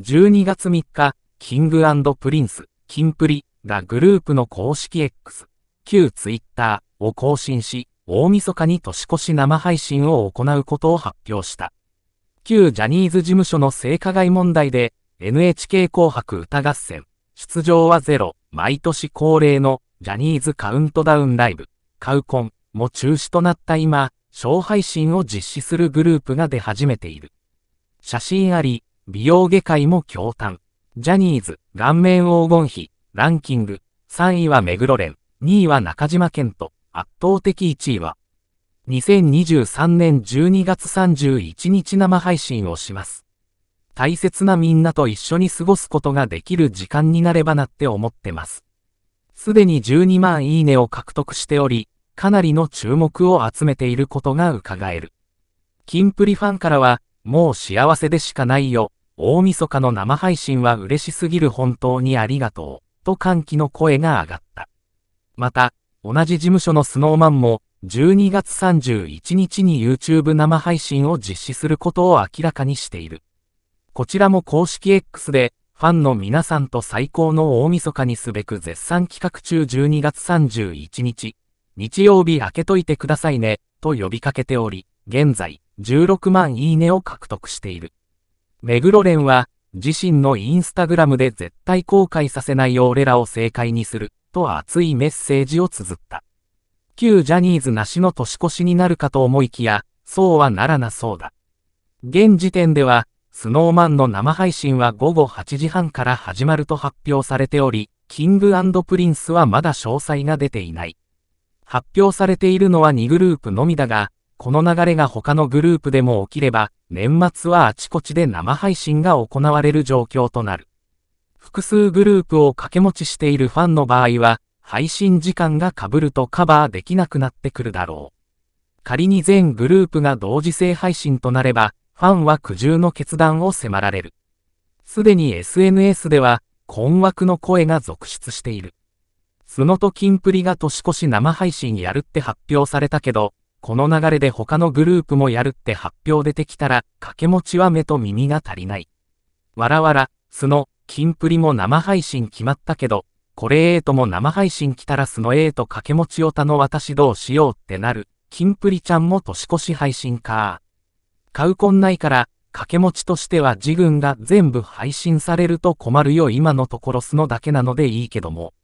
12月3日、キングプリンス、キンプリがグループの公式 X、旧 Twitter を更新し、大晦日に年越し生配信を行うことを発表した。旧ジャニーズ事務所の性加害問題で、NHK 紅白歌合戦、出場はゼロ、毎年恒例のジャニーズカウントダウンライブ、カウコンも中止となった今、小配信を実施するグループが出始めている。写真あり、美容外科医も驚嘆。ジャニーズ、顔面黄金比、ランキング、3位は目黒蓮、2位は中島健人、圧倒的1位は、2023年12月31日生配信をします。大切なみんなと一緒に過ごすことができる時間になればなって思ってます。すでに12万いいねを獲得しており、かなりの注目を集めていることが伺える。キンプリファンからは、もう幸せでしかないよ、大晦日の生配信は嬉しすぎる本当にありがとう、と歓喜の声が上がった。また、同じ事務所のスノーマンも、12月31日に YouTube 生配信を実施することを明らかにしている。こちらも公式 X で、ファンの皆さんと最高の大晦日にすべく絶賛企画中12月31日、日曜日開けといてくださいね、と呼びかけており、現在、16万いいねを獲得している。目黒蓮は、自身のインスタグラムで絶対後悔させないよ俺らを正解にする、と熱いメッセージを綴った。旧ジャニーズなしの年越しになるかと思いきや、そうはならなそうだ。現時点では、スノーマンの生配信は午後8時半から始まると発表されており、キングプリンスはまだ詳細が出ていない。発表されているのは2グループのみだが、この流れが他のグループでも起きれば、年末はあちこちで生配信が行われる状況となる。複数グループを掛け持ちしているファンの場合は、配信時間が被るとカバーできなくなってくるだろう。仮に全グループが同時性配信となれば、ファンは苦渋の決断を迫られる。すでに SNS では、困惑の声が続出している。スノとキンプリが年越し生配信やるって発表されたけど、この流れで他のグループもやるって発表出てきたら、掛け持ちは目と耳が足りない。わらわら、スの、キンプリも生配信決まったけど、これ A とも生配信来たらスノ A と掛け持ちをたの私どうしようってなる。キンプリちゃんも年越し配信か。買うこんないから、掛け持ちとしては自軍が全部配信されると困るよ今のところスノだけなのでいいけども。